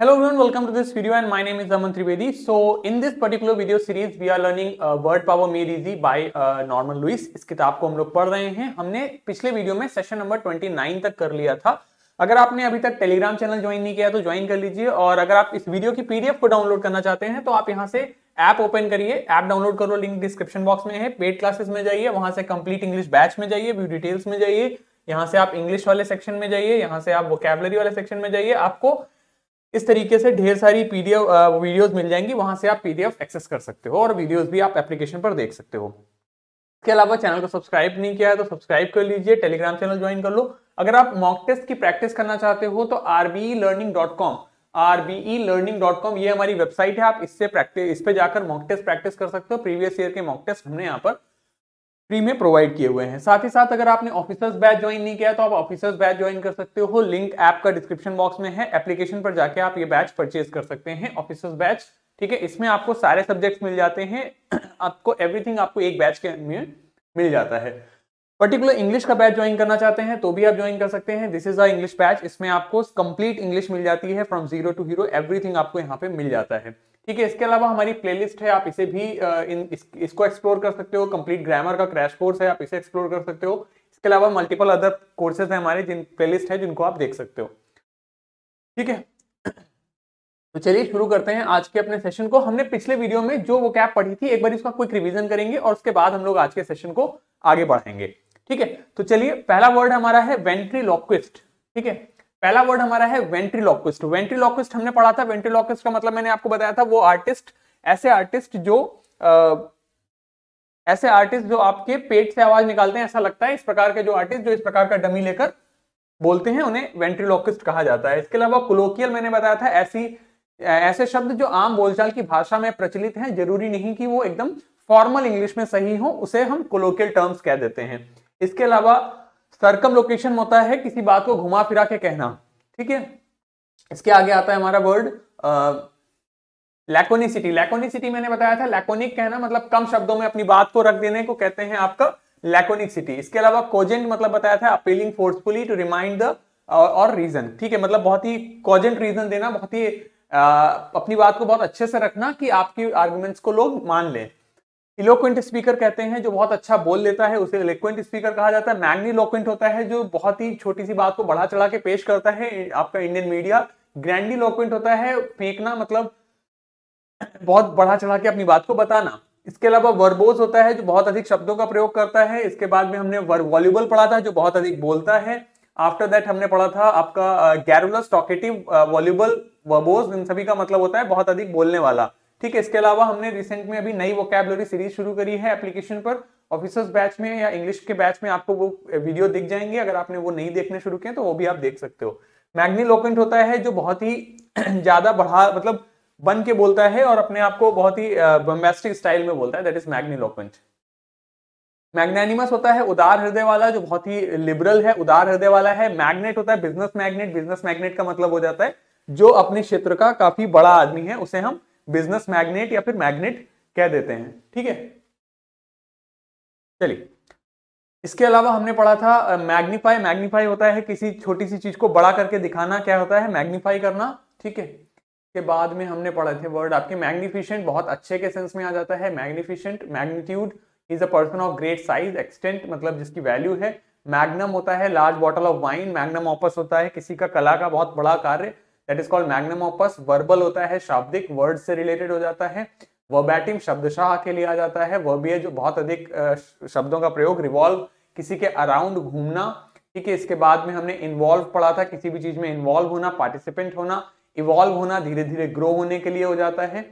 Hello everyone, welcome to this video and my name is Aman Trivedi. So in this particular video series, we are learning uh, Word Power Made Easy by uh, Norman Lewis. इस किताब को हम लोग पढ़ रहे हैं हमने पिछले वीडियो में सेशन नंबर 29 तक कर लिया था अगर आपने अभी तक टेलीग्राम चैनल ज्वाइन नहीं किया तो ज्वाइन कर लीजिए और अगर आप इस वीडियो की पीडीएफ को डाउनलोड करना चाहते हैं तो आप यहाँ से ऐप ओपन करिए ऐप डाउनलोड करो लिंक डिस्क्रिप्शन बॉक्स में है पेड क्लासेस में जाइए वहां से कंप्लीट इंग्लिश बैच में जाइए व्यू डिटेल्स में जाइए यहाँ से आप इंग्लिश वाले सेक्शन में जाइए यहाँ से आप वोकेबलरी वाले सेक्शन में जाइए आपको इस तरीके से ढेर सारी पीडीएफ वीडियोस मिल जाएंगी वहां से आप पीडीएफ एक्सेस कर सकते हो और वीडियोस भी आप एप्लीकेशन पर देख सकते हो इसके अलावा चैनल को सब्सक्राइब नहीं किया है तो सब्सक्राइब कर लीजिए टेलीग्राम चैनल ज्वाइन कर लो अगर आप मॉक टेस्ट की प्रैक्टिस करना चाहते हो तो RBE learning dot com RBE learning dot com ये हमारी वेबसाइट है आप इससे प्रैक्टिस इस पर जाकर मॉक टेस्ट प्रैक्टिस कर सकते हो प्रीवियस ईयर के मॉक टेस्ट हमने यहाँ पर फ्री में प्रोवाइड किए हुए हैं साथ ही साथ अगर आपने ऑफिसर्स बैच ज्वाइन नहीं किया तो आप ऑफिसर्स बैच ज्वाइन कर सकते हो लिंक ऐप का डिस्क्रिप्शन बॉक्स में है एप्लीकेशन पर जाके आप ये बैच परचेज कर सकते हैं ऑफिसर्स बैच ठीक है इसमें आपको सारे सब्जेक्ट्स मिल जाते हैं आपको एवरीथिंग आपको एक बैच के में मिल जाता है पर्टिकुलर इंग्लिश का बैच ज्वाइन करना चाहते हैं तो भी आप ज्वाइन कर सकते हैं this is English English batch इसमें आपको कंप्लीट इंग्लिश मिल जाती है from zero to hero everything आपको यहाँ पे मिल जाता है ठीक है इसके अलावा हमारी प्लेलिस्ट है आप इसे भी इन इस, इसको एक्सप्लोर कर सकते हो कंप्लीट ग्रामर का क्रैश कोर्स है आप इसे एक्सप्लोर कर सकते हो इसके अलावा मल्टीपल अदर कोर्सेज है हमारे जिन प्लेलिस्ट है जिनको आप देख सकते हो ठीक है तो चलिए शुरू करते हैं आज के अपने सेशन को हमने पिछले वीडियो में जो वो कैप पढ़ी थी एक बार इसका क्विक रिवीजन करेंगे और उसके बाद हम लोग आज के सेशन को आगे बढ़ाएंगे ठीक है तो चलिए पहला वर्ड हमारा है वेंट्री ठीक है पहला वर्ड हमारा है वेंट्रीलॉक्विस्ट वेंट्रीलॉक्विस्ट हमने पढ़ा था वेंट्रीलॉक्विस्ट का मतलब मैंने आपको बताया था वो आर्टिस्ट ऐसे आर्टिस्ट जो आ, ऐसे आर्टिस्ट जो आपके पेट से आवाज निकालते हैं ऐसा लगता है इस प्रकार के जो आर्टिस्ट जो इस प्रकार का डमी लेकर बोलते हैं उन्हें वेंट्रीलॉक्विस्ट कहा जाता है इसके अलावा कोलोकियल मैंने बताया था ऐसी ऐसे शब्द जो आम बोलचाल की भाषा में प्रचलित हैं जरूरी नहीं कि वो एकदम फॉर्मल इंग्लिश में सही हो उसे हम कोलोकियल टर्म्स कह देते हैं इसके अलावा सरकम लोकेशन होता है किसी बात को घुमा फिरा के कहना ठीक है इसके आगे आता है हमारा वर्ड लैकोनिसिटी लैकोनिसिटी मैंने बताया था लैकोनिक कहना मतलब कम शब्दों में अपनी बात को रख देने को कहते हैं आपका लैकोनिक सिटी इसके अलावा कोजेंट मतलब बताया था appealing forcefully to remind the और रीजन ठीक है मतलब बहुत ही कोजेंट रीजन देना बहुत ही आ, अपनी बात को बहुत अच्छे से रखना कि आपकी आर्ग्यूमेंट्स को लोग मान लें इलोक्वेंट स्पीकर कहते हैं जो बहुत अच्छा बोल लेता है उसे इलेक्वेंट स्पीकर कहा जाता है मैग्नी लोक्वेंट होता है जो बहुत ही छोटी सी बात को बढ़ा चढ़ा के पेश करता है आपका इंडियन मीडिया ग्रैंडी लोक्वेंट होता है फेंकना मतलब बहुत बढ़ा चढ़ा के अपनी बात को बताना इसके अलावा वर्बोज होता है जो बहुत अधिक शब्दों का प्रयोग करता है इसके बाद में हमने वॉल्यूबल पढ़ा था जो बहुत अधिक बोलता है आफ्टर दैट हमने पढ़ा था आपका गैरुलस टॉकेटिव वॉल्यूबल वर्बोज इन सभी का मतलब होता है बहुत अधिक बोलने वाला ठीक है इसके अलावा हमने रिसेंट में अभी नई वोकेबलरी सीरीज शुरू करी है एप्लीकेशन पर ऑफिसर्स बैच में या इंग्लिश के बैच में आपको वो वीडियो दिख जाएंगे अगर आपने वो नहीं देखने शुरू किए तो वो भी आप देख सकते हो मैग्नी होता है जो बहुत ही ज्यादा बढ़ा मतलब बन के बोलता है और अपने आप को बहुत ही बम्बेस्टिक स्टाइल में बोलता है दैट इज मैग्नी लोकेंट होता है उदार हृदय वाला जो बहुत ही लिबरल है उदार हृदय वाला है मैग्नेट होता है बिजनेस मैग्नेट बिजनेस मैग्नेट का मतलब हो जाता है जो अपने क्षेत्र का काफी बड़ा आदमी है उसे हम बिजनेस मैग्नेट या फिर मैग्नेट कह देते हैं ठीक है चलिए इसके अलावा हमने पढ़ा था मैग्नीफाई मैग्नीफाई होता है किसी छोटी सी चीज को बड़ा करके दिखाना क्या होता है मैग्नीफाई करना ठीक है के बाद में हमने पढ़े थे वर्ड आपके मैग्निफिशेंट बहुत अच्छे के सेंस में आ जाता है magnificent magnitude is a person of great size extent मतलब जिसकी वैल्यू है मैग्नम होता है large bottle of wine magnum opus होता है किसी का कला का बहुत बड़ा कार्य that is called magnum opus verbal होता है शाब्दिक वर्ड से रिलेटेड हो जाता है वर्बैटिम शब्दशाह के लिए आ जाता है वह भी है जो बहुत अधिक शब्दों का प्रयोग रिवॉल्व किसी के अराउंड घूमना ठीक है इसके बाद में हमने इन्वॉल्व पढ़ा था किसी भी चीज में इन्वॉल्व होना पार्टिसिपेंट होना इवॉल्व होना धीरे धीरे ग्रो होने के लिए हो जाता है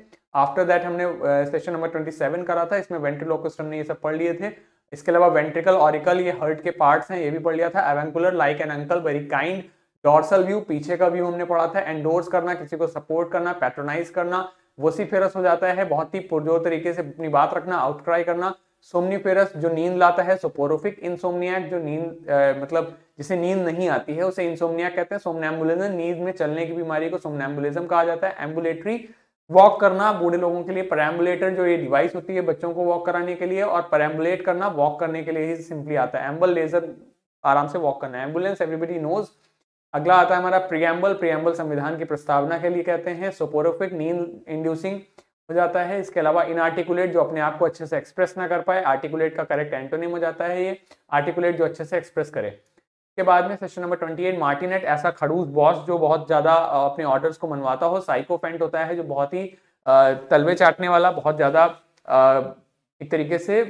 आफ्टर दैट हमने सेशन नंबर ट्वेंटी सेवन करा था इसमें वेंट्रिलोकस्ट हमने ये सब पढ़ लिए थे इसके अलावा वेंट्रिकल ऑरिकल ये हर्ट के पार्ट्स हैं ये भी पढ़ लिया था avuncular like an uncle very kind dorsal view पीछे का व्यू हमने पढ़ा था एंडोर्स करना किसी को सपोर्ट करना पैट्रोनाइज करना वोसीफेरस हो जाता है बहुत ही पुरजोर तरीके से अपनी बात रखना आउटक्राई करना सोमनीफेरस जो नींद लाता है सोपोरोफिक इंसोमनियाक जो नींद मतलब जिसे नींद नहीं आती है उसे इंसोमनिया कहते हैं सोमनेम्बुलिज्म नींद में चलने की बीमारी को सोमनेम्बुलिज्म कहा जाता है एम्बुलेटरी वॉक करना बूढ़े लोगों के लिए पैराम्बुलेटर जो ये डिवाइस होती है बच्चों को वॉक कराने के लिए और पैराम्बुलेट करना वॉक करने के लिए ही सिंपली आता है एम्बल लेजर आराम से वॉक करना है एम्बुलेंस एवरीबडी नोज अगला आता है हमारा प्रियम्बल प्रियम्बल संविधान की प्रस्तावना के लिए कहते हैं सोपोरोफिक नींद इंड्यूसिंग हो जाता है इसके अलावा इनआर्टिकुलेट जो अपने आप को अच्छे से एक्सप्रेस ना कर पाए आर्टिकुलेट का करेक्ट एंटोनिम हो जाता है ये आर्टिकुलेट जो अच्छे से एक्सप्रेस करे के बाद में session number twenty eight martinet ऐसा खड़ूस बॉस जो बहुत ज्यादा अपने ऑर्डर्स को मनवाता हो साइकोफेंट होता है जो बहुत ही तलवे चाटने वाला बहुत ज्यादा एक तरीके से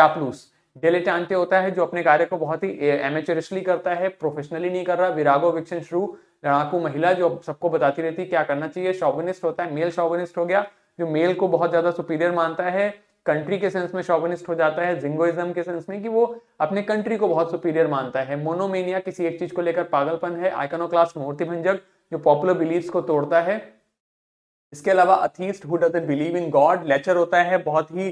चापलूस डेलेटांटे होता है जो अपने कार्य को बहुत ही एमेचरसली करता है प्रोफेशनली नहीं कर रहा विरागो विक्षण श्रू लड़ाकू महिला जो सबको बताती रहती है क्या करना चाहिए शॉवनिस्ट होता है मेल शॉवनिस्ट हो गया जो मेल को बहुत ज्यादा सुपीरियर मानता है कंट्री के सेंस में शॉवनिस्ट हो जाता है जिंगोइज्म के सेंस में कि वो अपने कंट्री को बहुत सुपीरियर मानता है मोनोमेनिया किसी एक चीज को लेकर पागलपन है क्लास मूर्ति भंजक जो पॉपुलर बिलीव को तोड़ता है इसके अलावा atheist who believe in God lecher होता है बहुत ही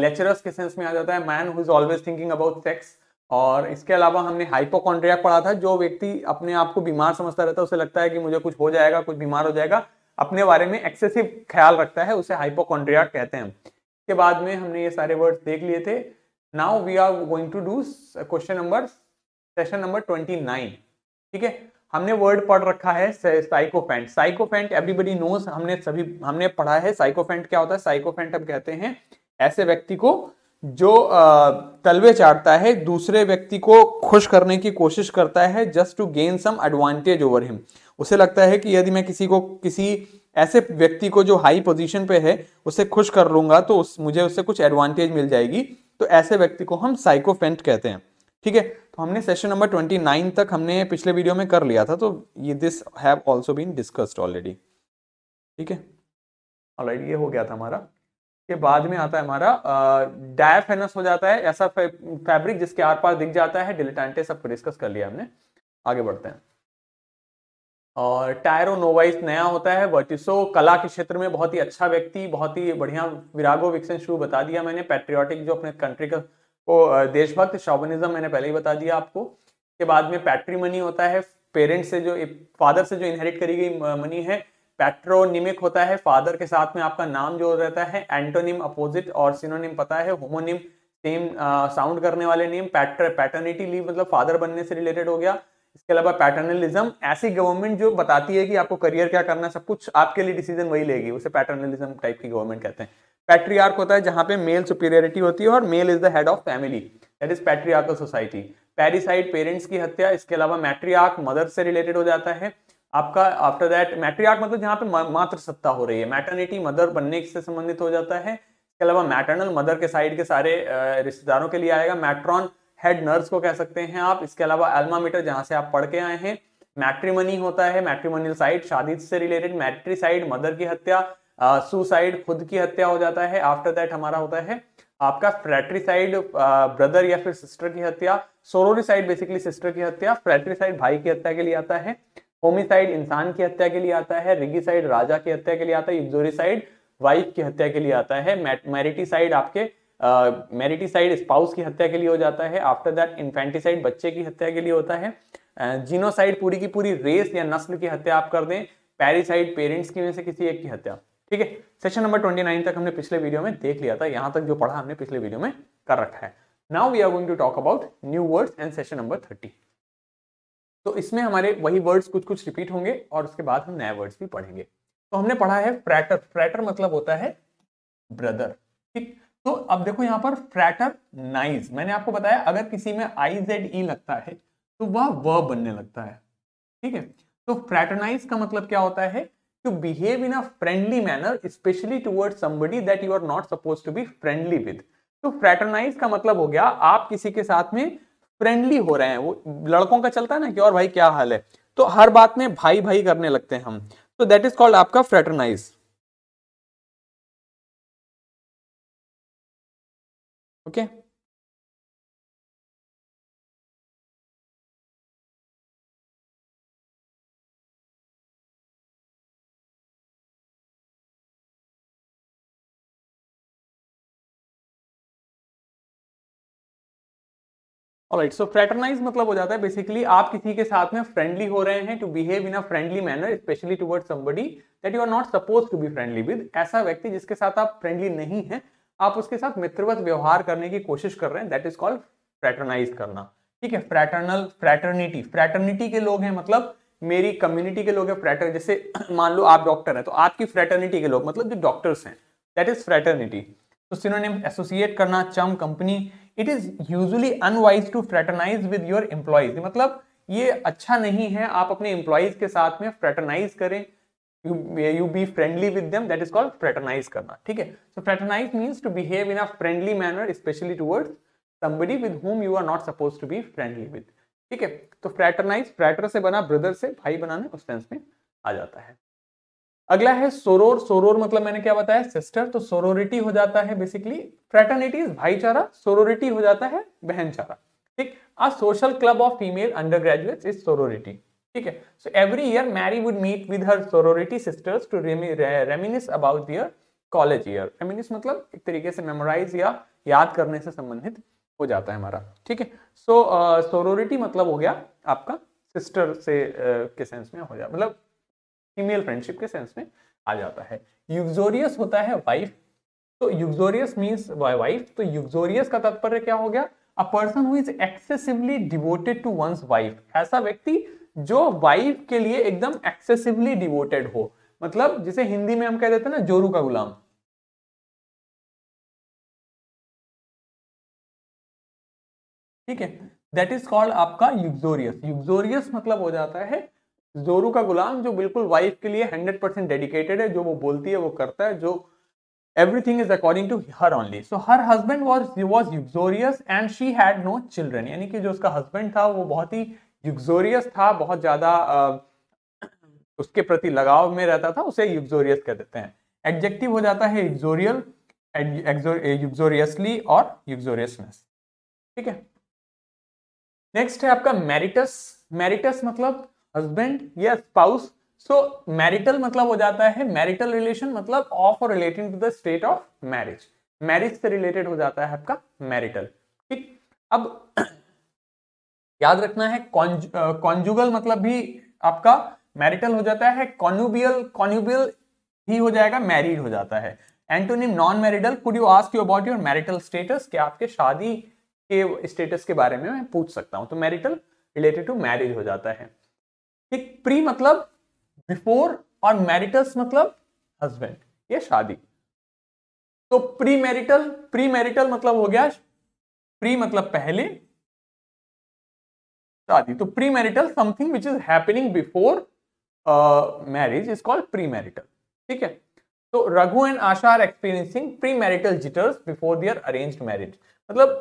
लेचरस के सेंस में आ जाता है man who is always thinking about sex और इसके अलावा हमने हाइपोकॉन्ड्रिया पढ़ा था जो व्यक्ति अपने आप को बीमार समझता रहता है उसे लगता है कि मुझे कुछ हो जाएगा कुछ बीमार हो जाएगा अपने बारे में एक्सेसिव ख्याल रखता है उसे हाइपोकॉन्ड्रिया कहते हैं इसके बाद में हमने ये सारे वर्ड्स देख लिए थे now we are going to do question number session number twenty ठीक है हमने वर्ड पढ़ रखा है साइकोफेंट साइकोफेंट एवरीबडी नोस हमने सभी हमने पढ़ा है साइकोफेंट क्या होता है साइकोफेंट हम कहते हैं ऐसे व्यक्ति को जो तलवे चाटता है दूसरे व्यक्ति को खुश करने की कोशिश करता है just to gain some advantage over him उसे लगता है कि यदि मैं किसी को किसी ऐसे व्यक्ति को जो हाई पोजीशन पे है उसे खुश कर लूंगा तो उस मुझे उससे कुछ एडवांटेज मिल जाएगी तो ऐसे व्यक्ति को हम साइकोफेंट कहते हैं ठीक है तो हमने सेशन नंबर ट्वेंटी नाइन तक हमने पिछले वीडियो में कर लिया था तो ये this have also been discussed already ठीक है ऑलरेडी ये हो गया था हमारा के बाद में आता है हमारा डायफेनस हो जाता है ऐसा फैब्रिक जिसके आर पार दिख जाता है डिलिटेंटे सबको डिस्कस कर लिया हमने आगे बढ़ते हैं और टायरोनोवाइस नया होता है वर्टिसो कला के क्षेत्र में बहुत ही अच्छा व्यक्ति बहुत ही बढ़िया विरागो विकसन शुरू बता दिया मैंने पैट्रियाटिक जो अपने कंट्री का वो देशभक्त शॉबनिज्म मैंने पहले ही बता दिया आपको के बाद में पैट्री मनी होता है पेरेंट से जो फादर से जो इनहेरिट करी गई मनी है पैट्रोनिमिक होता है फादर के साथ में आपका नाम जो रहता है एंटोनिम अपोजिट और सिनोनिम पता है होमोनिम सेम साउंड करने वाले नेम पैटर पैटर्निटी लीव मतलब फादर बनने से रिलेटेड हो गया इसके अलावा पैटर्नलिज्म ऐसी गवर्नमेंट जो बताती है कि आपको करियर क्या करना सब कुछ आपके लिए डिसीजन वही लेगी उसे पैटर्नलिज्म टाइप की गवर्नमेंट कहते हैं पैट्रियार्क होता है जहां पे मेल सुपीरियरिटी होती है और male is the head of family that is patriarchal society parricide parents की हत्या इसके अलावा मैट्रियार्क मदर से रिलेटेड हो जाता है आपका आफ्टर दैट मैट्रियार्क मतलब जहाँ पे मातृ सत्ता हो रही है मैटर्निटी मदर बनने से संबंधित हो जाता है इसके अलावा मैटर्नल मदर के साइड के सारे रिश्तेदारों के लिए आएगा मैट्रॉन हेड नर्स को कह सकते हैं आप इसके अलावा एल्मामीटर जहाँ से आप पढ़ के आए हैं मैट्रिमनी होता है मैट्रिमोनियल साइड शादी से रिलेटेड मैट्रीसाइड मदर की हत्या सुसाइड खुद की हत्या हो जाता है आफ्टर दैट हमारा होता है आपका फ्रैट्रीसाइड ब्रदर या फिर सिस्टर की हत्या सोरोसाइड बेसिकली सिस्टर की हत्या फ्रेट्रीसाइड भाई की हत्या के लिए आता है होमिसाइड इंसान की हत्या के लिए आता है रिगीसाइड राजा की हत्या के लिए आता है इब्जोरिसाइड वाइफ की हत्या के लिए आता है मैरिटीसाइड आपके मैरिटीसाइड स्पाउस की हत्या के लिए हो जाता है आफ्टर दैट इन्फेंटिसाइड बच्चे की हत्या के लिए होता है जीनोसाइड पूरी की पूरी रेस या नस्ल की हत्या आप कर दें पैरिसाइड पेरेंट्स की में से किसी एक की हत्या ठीक है सेशन नंबर 29 तक हमने पिछले वीडियो में देख लिया था यहां तक जो पढ़ा हमने पिछले वीडियो में कर रखा है now we are going to talk about new words and session number thirty तो इसमें हमारे वही वर्ड्स कुछ कुछ रिपीट होंगे और उसके बाद हम नए वर्ड्स भी पढ़ेंगे तो हमने पढ़ा है फ्रैटर फ्रैटर मतलब होता है ब्रदर ठीक तो अब देखो यहाँ पर फ्रैटर नाइज मैंने आपको बताया अगर किसी में आई जेड ई लगता है तो वह वह बनने लगता है ठीक है तो फ्रैटरनाइज का मतलब क्या होता है to behave in a friendly manner especially towards somebody that you are not supposed to be friendly with तो फ्रेटरनाइज का मतलब हो गया आप किसी के साथ में फ्रेंडली हो रहे हैं वो लड़कों का चलता है ना कि और भाई क्या हाल है तो हर बात में भाई भाई करने लगते हैं हम तो दैट इज कॉल्ड आपका fraternize okay okay? Right so fraternize मतलब हो जाता है बेसिकली आप किसी के साथ में फ्रेंडली हो रहे हैं to behave in a friendly manner specially toward somebody that you are not suppose to be friendly with ऐसा व्यक्ति जिसके साथ आप फ्रेंडली नहीं है आप उसके साथ मित्रवत व्यवहार करने की कोशिश कर रहे हैं दैट इज कॉल्ड फ्रेटरनाइज करना ठीक है फ्रैटर्नल फ्रैटर्निटी फ्रैटर्निटी के लोग हैं मतलब मेरी कम्युनिटी के लोग हैं फ्रैटर जैसे मान लो आप डॉक्टर हैं तो आपकी फ्रैटर्निटी के लोग मतलब जो डॉक्टर्स हैं दैट इज फ्रैटर्निटी तो सिनोनिम एसोसिएट करना chum company it is usually unwise to fraternize with your employees मतलब ये अच्छा नहीं है आप अपने एम्प्लॉयज के साथ में फ्रेटरनाइज करें you be friendly with them that is called fraternize करना ठीक है so fraternize means to behave in a friendly manner specially towards somebody with whom you are not supposed to be friendly with ठीक है तो fraternize फ्रैटर से बना brother से भाई बनाने उस टेंस में आ जाता है अगला है सोरोर सोरोर मतलब मैंने क्या बताया सिस्टर तो सोरोरिटी हो जाता है बेसिकली फ्रेटर्निटी भाईचारा सोरोरिटी हो जाता है बहनचारा ठीक a social club of female undergraduate is sorority ठीक है so every year Mary would meet with her sorority sisters to reminisce about their college year reminisce मतलब एक तरीके से मेमोराइज या याद करने से संबंधित हो जाता है हमारा ठीक है सो सोरोरिटी मतलब हो गया आपका सिस्टर से uh, के सेंस में हो जाए मतलब फीमेल फ्रेंडशिप के सेंस में आ जाता है युगजोरियस होता है वाइफ तो युगजोरियस मीन्स वाइफ तो युगजोरियस का तात्पर्य क्या हो गया a person who is excessively devoted to one's wife ऐसा व्यक्ति जो वाइफ के लिए एकदम एक्सेसिवली डिवोटेड हो मतलब जिसे हिंदी में हम कह देते हैं ना जोरू का गुलाम ठीक है दैट इज कॉल्ड आपका युगजोरियस युगजोरियस मतलब हो जाता है जोरू का गुलाम जो बिल्कुल वाइफ के लिए हंड्रेड परसेंट डेडिकेटेड है जो वो बोलती है वो करता है जो everything is according to her only so her husband was was uxorious and she had no children यानी कि जो उसका हस्बैंड था वो बहुत ही यूगजोरियस था बहुत ज़्यादा उसके प्रति लगाव में रहता था उसे यूक्सोरियस कह देते हैं एडजेक्टिव हो जाता है यूक्सोरियल यूक्सोरियसली और यूक्सोरियसनेस ठीक है नेक्स्ट है आपका मैरिटस मैरिटस मतलब हस्बैंड या स्पाउस सो मैरिटल मतलब हो जाता है मैरिटल रिलेशन मतलब ऑफ और relating to the state of marriage marriage से रिलेटेड हो जाता है आपका मैरिटल ठीक अब याद रखना है कॉन्जुगल मतलब भी आपका मैरिटल हो जाता है कॉन्यूबियल कॉन्यूबियल ही हो जाएगा मैरिड हो जाता है antonym non marital could you ask you about your marital status क्या आपके शादी के स्टेटस के बारे में मैं पूछ सकता हूँ तो मैरिटल रिलेटेड टू मैरिज हो जाता है ठीक प्री मतलब बिफोर और मैरिटल्स मतलब हस्बैंड ये शादी तो प्री मैरिटल प्री मैरिटल मतलब हो गया प्री मतलब पहले शादी तो pre marital something which is happening before marriage is called pre marital ठीक है तो Raghu and Asha are experiencing pre marital jitters before their arrange marriage मतलब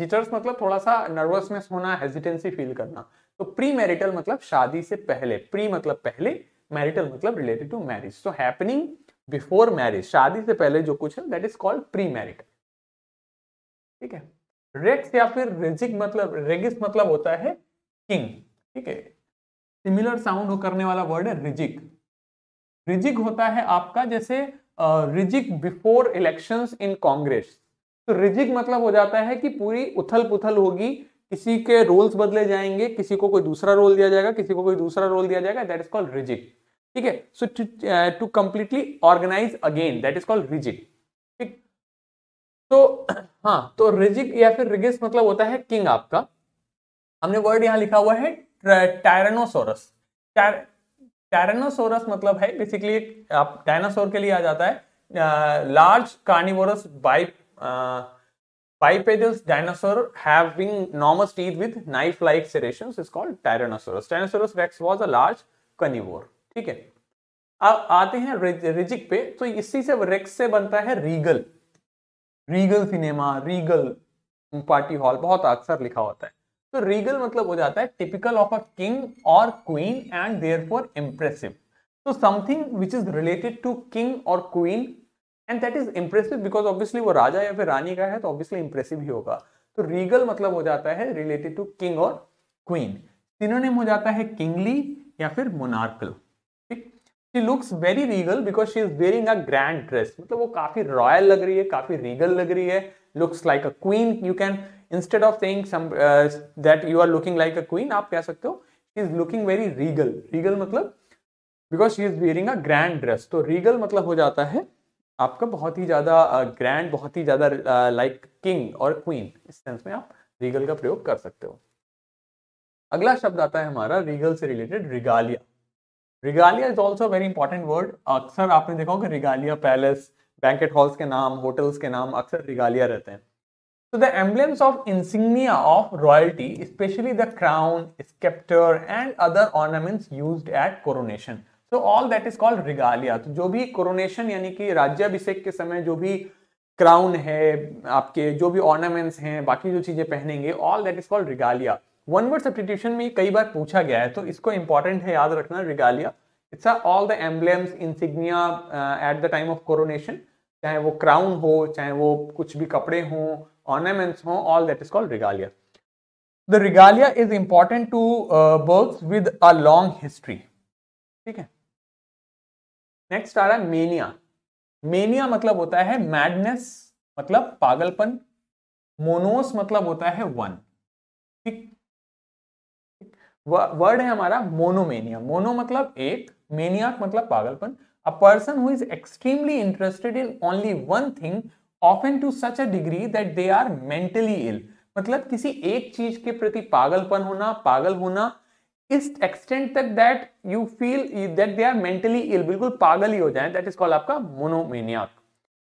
जिटर्स मतलब थोड़ा सा नर्वसनेस होना हेजिटेंसी फील करना तो प्री मैरिटल मतलब शादी से पहले प्री मतलब पहले मैरिटल मतलब related to marriage so happening before marriage शादी से पहले जो कुछ है that is called pre marital ठीक है रेक्स या फिर रेजिक मतलब रेगिस मतलब होता है किंग ठीक है सिमिलर साउंड करने वाला वर्ड है रिजिक रिजिक होता है आपका जैसे rejig before elections in Congress तो रिजिक मतलब हो जाता है कि पूरी उथल पुथल होगी किसी के रोल्स बदले जाएंगे किसी को कोई दूसरा रोल दिया जाएगा किसी को कोई दूसरा रोल दिया जाएगा दैट इज कॉल्ड रिजिड ठीक है so to completely organize again that is called rejigged ठीक तो हाँ तो रिजिक या फिर रिगिस मतलब होता है किंग आपका हमने वर्ड यहां लिखा हुआ है टायरनोसोरस टायरनोसोरस मतलब है बेसिकली आप डायनासोर के लिए आ जाता है large carnivorous bipe Bipedal dinosaur having enormous teeth with knife-like serrations is called Tyrannosaurus. Tyrannosaurus rex was a large carnivore. ठीक है अब आते हैं रिजिक पे तो इसी से रेक्स से बनता है regal regal cinema regal party hall बहुत अक्सर लिखा होता है तो रीगल मतलब हो जाता है टिपिकल ऑफ अ किंग और queen and therefore impressive तो something which is related to king और queen and that is impressive because obviously वो राजा या फिर रानी का है तो ऑब्वियसली इंप्रेसिव ही होगा तो रीगल मतलब हो जाता है रिलेटेड टू किंग और क्वीन सिनोनिम हो जाता है किंगली या फिर मोनार्कल ठीक she looks very regal because she is wearing a grand dress मतलब वो काफी रॉयल लग रही है काफी रीगल लग रही है looks like a queen you can instead of thing that you are looking like a queen आप कह सकते हो she is looking very regal regal मतलब because she is wearing a grand dress तो रीगल मतलब हो जाता है आपका बहुत ही ज़्यादा ग्रैंड बहुत ही ज़्यादा लाइक किंग और क्वीन इस सेंस में आप रीगल का प्रयोग कर सकते हो अगला शब्द आता है हमारा रीगल से related regalia regalia is also very important word अक्सर आपने देखा होगा रिगालिया पैलेस बैंकेट हॉल्स के नाम होटल्स के नाम अक्सर रिगालिया रहते हैं तो the emblems of insignia of royalty specially the crown sceptre and other ornaments use at coronation so all that is called regalia तो जो भी कोरोनेशन यानी कि राज्याभिषेक के समय जो भी क्राउन है आपके जो भी ऑर्नामेंट्स हैं बाकी जो चीजें पहनेंगे all that is called regalia one word substitution में कई बार पूछा गया है तो इसको इंपॉर्टेंट है याद रखना regalia it's all the emblems insignia at the time of coronation चाहे वो क्राउन हो चाहे वो कुछ भी कपड़े हों ऑर्नामेंट्स हो all that is called regalia the regalia is important to birth with a long history ठीक है नेक्स्ट आ रहा है मेनिया मेनिया मतलब होता है मैडनेस मतलब पागलपन मोनोस मतलब होता है वन ठीक वर्ड है हमारा मोनोमेनिया मोनो मतलब एक मेनिया मतलब पागलपन a person who is extremely interested in only one thing often to such a degree that they are mentally ill मतलब किसी एक चीज के प्रति पागलपन होना पागल होना इस एक्सटेंट तक that you feel that they are mentally ill बिल्कुल पागल ही हो जाए दैट इज कॉल्ड आपका मोनोमेनियाक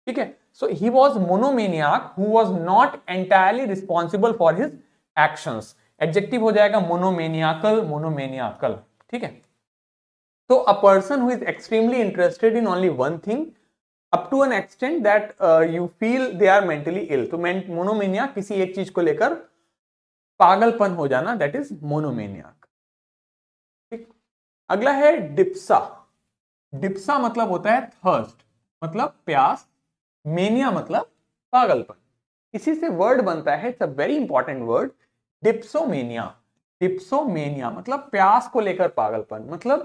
ठीक है so he was monomaniac who was not entirely responsible for his actions adjective हो जाएगा मोनोमेनियाकल मोनोमेनियाकल ठीक है तो a person who is extremely interested in only one thing up to an extent that you feel they are mentally ill तो monomania किसी एक चीज को लेकर पागलपन हो जाना दैट इज मोनोमेनिया अगला है डिप्सा डिप्सा मतलब होता है थर्स्ट मतलब प्यास मेनिया मतलब पागलपन इसी से वर्ड बनता है it's a very important word dipsomania dipsomania मतलब प्यास को लेकर पागलपन मतलब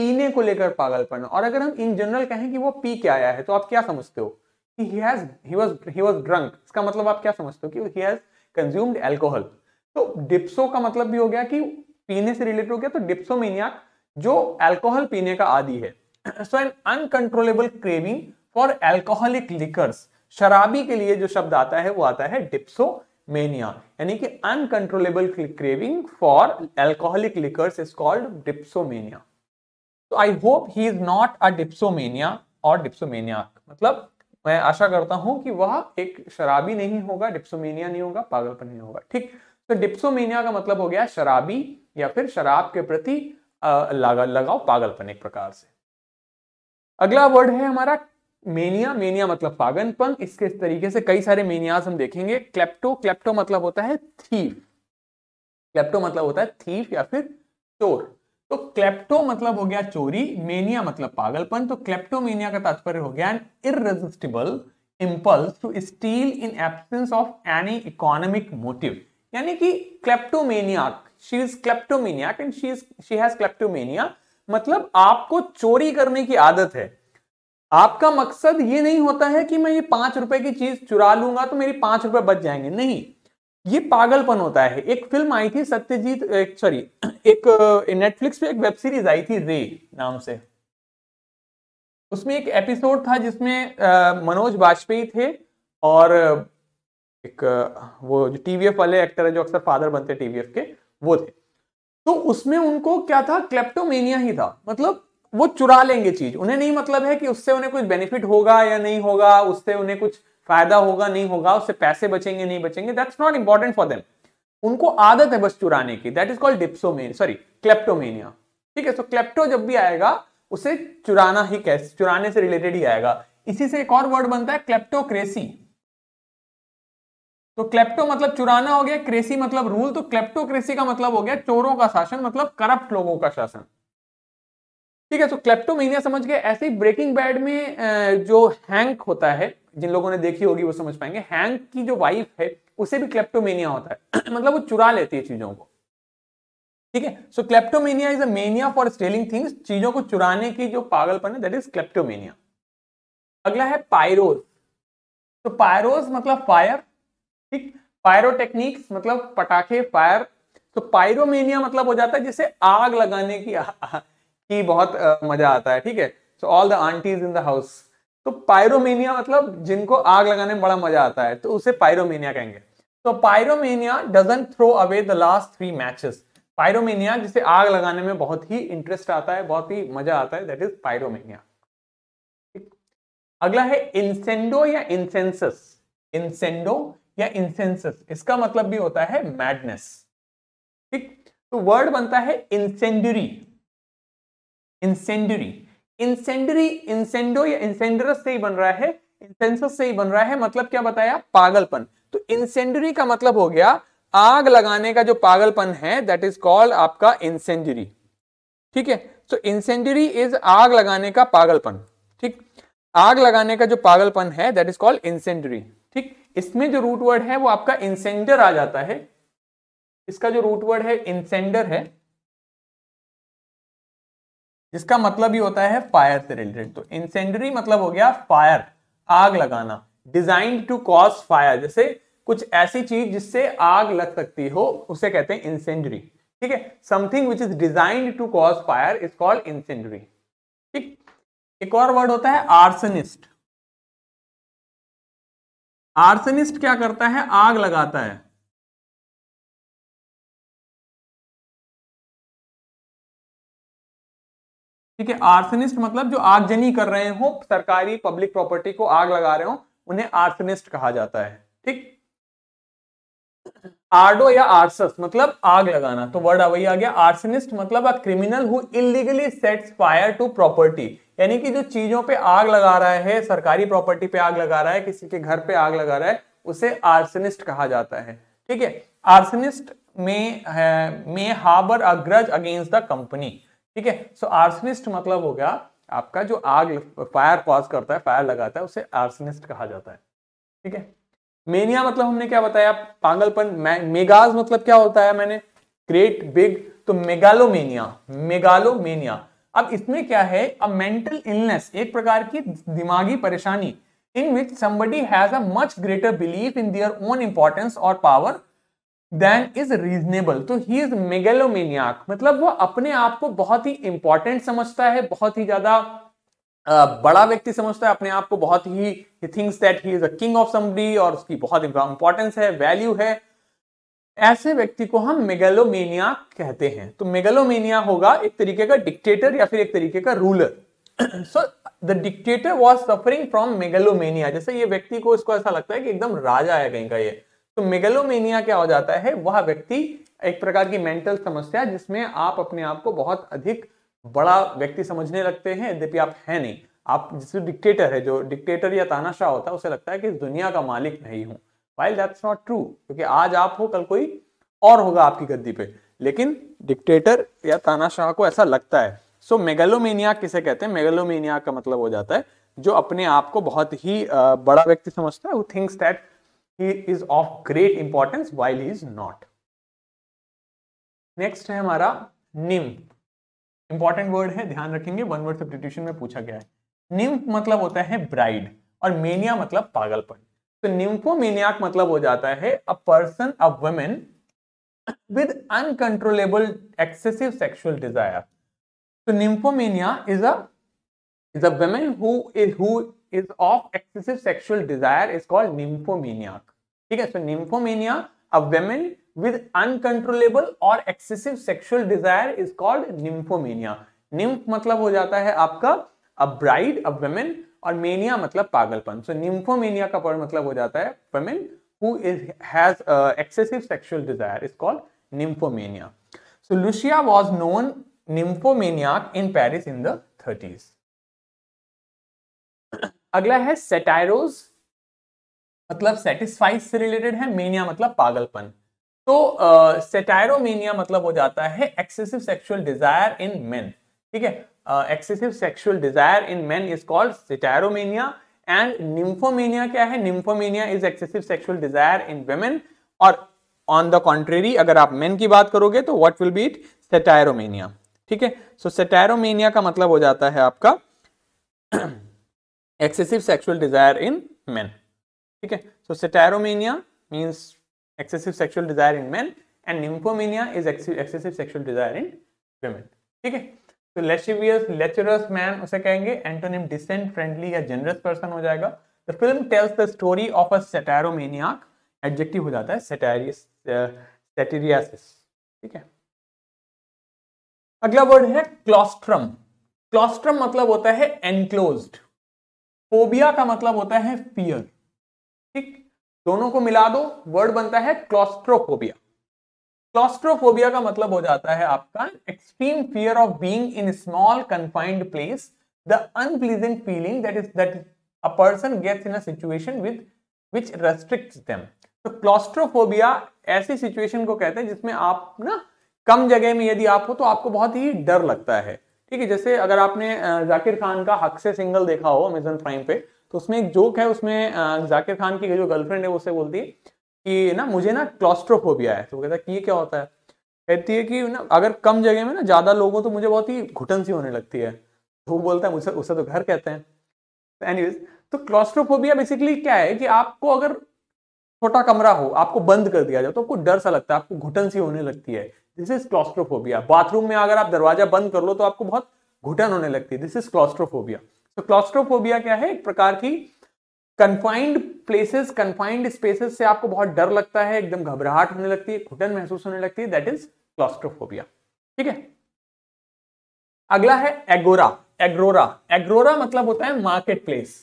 पीने को लेकर पागलपन और अगर हम इन जनरल कहें कि वो पी के आया है तो आप क्या समझते हो कि he has he was he was drunk इसका मतलब आप क्या समझते हो कि ही हैज कंज्यूम्ड एल्कोहल तो डिप्सो का मतलब भी हो गया कि पीने से रिलेटेड हो गया तो डिप्सोमेनिया जो अल्कोहल पीने का आदि है so an uncontrollable craving for alcoholic liquors शराबी के लिए जो शब्द आता है वो आता है डिप्सोमेनिया यानी कि uncontrollable craving for alcoholic liquors is called dipsomania तो I hope he is not a dipsomania और डिप्सोमेनिया मतलब मैं आशा करता हूं कि वह एक शराबी नहीं होगा डिप्सोमेनिया नहीं होगा पागलपन नहीं होगा ठीक तो डिप्सोमेनिया का मतलब हो गया शराबी या फिर शराब के प्रति लगा लगाओ पागलपन एक प्रकार से अगला वर्ड है हमारा मेनिया मेनिया मतलब पागलपन इसके इस तरीके से कई सारे मेनियाज हम देखेंगे क्लेप्टो क्लेप्टो मतलब होता है थीफ क्लेप्टो मतलब होता है थीफ या फिर चोर तो क्लेप्टो मतलब हो गया चोरी मेनिया मतलब पागलपन तो क्लेप्टोमेनिया का तात्पर्य हो गया an irresistible impulse to steal in absence of any economic motive यानी कि kleptomania she is kleptomania and she is she has kleptomania मतलब आपको चोरी करने की आदत है आपका मकसद ये नहीं होता है कि मैं ये पांच रुपए की चीज चुरा लूंगा तो मेरे पांच रुपए बच जाएंगे नहीं ये पागलपन होता है एक फिल्म आई थी सत्यजीत सॉरी एक नेटफ्लिक्स पे एक वेब सीरीज आई थी रे नाम से उसमें एक एपिसोड था जिसमें मनोज वाजपेयी थे और एक वो जो टीवीएफ वाले एक्टर है जो अक्सर फादर बनते टीवीएफ के वो थे तो उसमें उनको क्या था क्लेप्टोमेनिया ही था मतलब वो चुरा लेंगे चीज उन्हें नहीं मतलब है कि उससे उन्हें कुछ बेनिफिट होगा या नहीं होगा उससे उन्हें कुछ फायदा होगा नहीं होगा उससे पैसे बचेंगे नहीं बचेंगे that's not important for them उनको आदत है बस चुराने की that is called dipsomen sorry kleptomania ठीक है सो तो क्लेप्टो जब भी आएगा उसे चुराना ही कैसे चुराने से रिलेटेड ही आएगा इसी से एक और वर्ड बनता है क्लेप्टोक्रेसी तो क्लेप्टो मतलब चुराना हो गया क्रेसी मतलब रूल तो क्लेप्टोक्रेसी का मतलब हो गया चोरों का शासन मतलब करप्ट लोगों का शासन ठीक है तो क्लेप्टोमेनिया समझ गए ऐसे ही ब्रेकिंग बैड में जो हैंक होता है जिन लोगों ने देखी होगी वो समझ पाएंगे हैंक की जो वाइफ है उसे भी क्लेप्टोमेनिया होता है मतलब वो चुरा लेती है चीजों को ठीक है so kleptomania is a mania for stealing things चीजों को चुराने की जो पागलपन है दैट इज क्लेप्टोमेनिया अगला है पायरोस तो पायरोस मतलब फायर ठीक पायरोटेक्निक्स मतलब पटाखे फायर तो पायरोमेनिया मतलब हो जाता है जिसे आग लगाने की की बहुत आ, मजा आता है ठीक है so all the aunties in the house तो पायरोमेनिया मतलब जिनको आग लगाने में बड़ा मजा आता है तो उसे पायरोमेनिया कहेंगे तो pyromania doesn't throw away the last three matches pyromania जिसे आग लगाने में बहुत ही इंटरेस्ट आता है बहुत ही मजा आता है दैट इज पायरोमेनिया अगला है इंसेंडो या इंसेंसस इंसेंडो या इंसेंसस इसका मतलब भी होता है मैडनेस ठीक तो वर्ड बनता है इंसेंडरी इंसेंडरी इंसेंडरी इंसेंडो या इंसेंडरस से ही बन रहा है इंसेंसस से ही बन रहा है मतलब क्या बताया पागलपन तो इंसेंडरी का मतलब हो गया आग लगाने का जो पागलपन है दैट इज कॉल्ड आपका इंसेंडरी ठीक है सो इंसेंडरी इज आग लगाने का पागलपन ठीक आग लगाने का जो पागलपन है दैट इज कॉल्ड इंसेंडरी ठीक इसमें जो रूट वर्ड है वो आपका इंसेंडर आ जाता है इसका जो रूट वर्ड है इंसेंडर है जिसका मतलब ही होता है फायर से रिलेटेड तो इंसेंडरी मतलब हो गया फायर आग लगाना डिजाइन टू कॉज फायर जैसे कुछ ऐसी चीज जिससे आग लग सकती हो उसे कहते हैं इंसेंडरी ठीक है something which is design to cause fire is called incendiary ठीक एक और वर्ड होता है आर्सनिस्ट आर्सनिस्ट क्या करता है आग लगाता है ठीक है आर्सनिस्ट मतलब जो आगजनी कर रहे हो सरकारी पब्लिक प्रॉपर्टी को आग लगा रहे हो उन्हें आर्सनिस्ट कहा जाता है ठीक आर्डो या आर्सस मतलब आग लगाना तो वर्ड वही आ गया आर्सनिस्ट मतलब a criminal who illegally sets fire to property यानी कि जो चीजों पे आग लगा रहा है सरकारी प्रॉपर्टी पे आग लगा रहा है किसी के घर पे आग लगा रहा है उसे आर्सनिस्ट कहा जाता है ठीक है आर्सनिस्ट में है मे हाबर अग्रज अगेंस्ट द कंपनी ठीक है सो आर्सनिस्ट मतलब हो गया आपका जो आग फायर कॉज करता है फायर लगाता है उसे आर्सनिस्ट कहा जाता है ठीक है मेनिया मतलब हमने क्या बताया पागलपन मेगाज मतलब क्या होता है मैंने ग्रेट बिग तो मेगालोमेनिया मेगालोमेनिया अब इसमें क्या है अ मेंटल इलनेस एक प्रकार की दिमागी परेशानी in which somebody has a much greater belief in their own importance और पावर देन इज रीजनेबल तो ही इज मेगेलोमेनियाक मतलब वो अपने आप को बहुत ही इंपॉर्टेंट समझता है बहुत ही ज्यादा बड़ा व्यक्ति समझता है अपने आप को बहुत ही things that he is a king of somebody और उसकी बहुत इंपॉर्टेंस है वैल्यू है ऐसे व्यक्ति को हम मेगेलोमेनिया कहते हैं तो मेगेलोमेनिया होगा एक तरीके का डिक्टेटर या फिर एक तरीके का ruler so the dictator was suffering from megalomania जैसे ये व्यक्ति को इसको ऐसा लगता है कि एकदम राजा है कहीं का ये तो मेगेलोमेनिया क्या हो जाता है वह व्यक्ति एक प्रकार की मेंटल समस्या जिसमें आप अपने आप को बहुत अधिक बड़ा व्यक्ति समझने लगते हैं यद्यपि आप है नहीं आप जिसमें डिक्टेटर है जो डिक्टेटर या तानाशाह होता है उसे लगता है कि इस दुनिया का मालिक नहीं हूं वाइल दैट्स नॉट ट्रू क्योंकि आज आप हो कल कोई और होगा आपकी गद्दी पे लेकिन डिक्टेटर या तानाशाह को ऐसा लगता है सो so, मेगलोमेनिया किसे कहते हैं मेगालोमेनिया का मतलब हो जाता है जो अपने आप को बहुत ही बड़ा व्यक्ति समझता है वो thinks that he is of great importance while he is not next है हमारा निम इंपॉर्टेंट वर्ड है ध्यान रखेंगे वन वर्ड सब्स्टिट्यूशन में पूछा गया है निम्फ मतलब होता है ब्राइड और मेनिया मतलब पागलपन तो न्यूम्फोमीनियाक मतलब हो जाता है a person a women with uncontrollable excessive sexual desire तो nymphomania is a is a women who is who is of excessive sexual desire is called nymphomaniac ठीक है so nymphomania a women with uncontrollable और excessive sexual desire is called nymphomania nymph मतलब हो जाता है आपका a bride a women और mania मतलब पागलपन सो निम्फोमेनिया का वर्ड मतलब हो जाता है women who is has excessive sexual desire is called nymphomania so Lucia was known nymphomaniac in Paris in the thirties अगला है सेटायरोज मतलब सेटिस्फाइज से रिलेटेड है मेनिया मतलब पागलपन तो सेटायरोमेनिया uh, मतलब हो जाता है excessive sexual desire in men ठीक है excessive sexual desire in men is called satyromania and nymphomania क्या है nymphomania is excessive sexual desire in women और ऑन द कॉन्ट्रेरी अगर आप मेन की बात करोगे तो वॉट विल बी इट ठीक है सो सेटायरोमेनिया का मतलब हो जाता है आपका excessive sexual desire in men ठीक है so satyromania means excessive sexual desire in men and nymphomania is excessive sexual desire in women ठीक है तो लेशिवियस लेचरस मैन उसे कहेंगे एंटोनिम डिसेंट फ्रेंडली या जनरस पर्सन हो जाएगा the film tells the story of a satyromaniac adjective हो जाता है सेटेरियस सेटेरियासिस uh, ठीक है अगला वर्ड है क्लॉस्ट्रम क्लॉस्ट्रम मतलब होता है एनक्लोज्ड फोबिया का मतलब होता है फियर ठीक दोनों को मिला दो वर्ड बनता है क्लॉस्ट्रोफोबिया क्लॉस्ट्रोफोबिया का मतलब हो जाता है आपका extreme fear of being in small confined place the unpleasant feeling that is that a person gets in a situation with which restricts them तो क्लॉस्ट्रोफोबिया ऐसी सिचुएशन को कहते हैं जिसमें आप ना कम जगह में यदि आप हो तो आपको बहुत ही डर लगता है ठीक है जैसे अगर आपने जाकिर खान का हक से सिंगल देखा हो अमेजन प्राइम पे तो उसमें एक जोक है उसमें जाकिर खान की जो गर्लफ्रेंड है उसे बोलती है कि ना मुझे ना क्लॉस्ट्रोफोबिया है तो वो कहता है कि ये क्या होता है कहती है कि ना अगर कम जगह में ना ज़्यादा लोग हो तो मुझे बहुत ही घुटन सी होने लगती है तो वो बोलता है मुझसे उसे तो घर कहते हैं एनी तो क्लॉस्ट्रोफोबिया तो बेसिकली क्या है कि आपको अगर छोटा कमरा हो आपको बंद कर दिया जाए तो आपको डर सा लगता है आपको घुटन सी होने लगती है दिस इज क्लॉस्ट्रोफोबिया बाथरूम में अगर आप दरवाजा बंद कर लो तो आपको बहुत घुटन होने लगती है दिस इज क्लॉस्ट्रोफोबिया तो क्लॉस्ट्रोफोबिया क्या है एक प्रकार की कन्फाइंड प्लेसेस कन्फाइंड स्पेसेस से आपको बहुत डर लगता है एकदम घबराहट होने लगती है घुटन महसूस होने लगती है दैट इज क्लॉस्ट्रोफोबिया ठीक है अगला है एगोरा एग्रोरा एग्रोरा मतलब होता है मार्केट प्लेस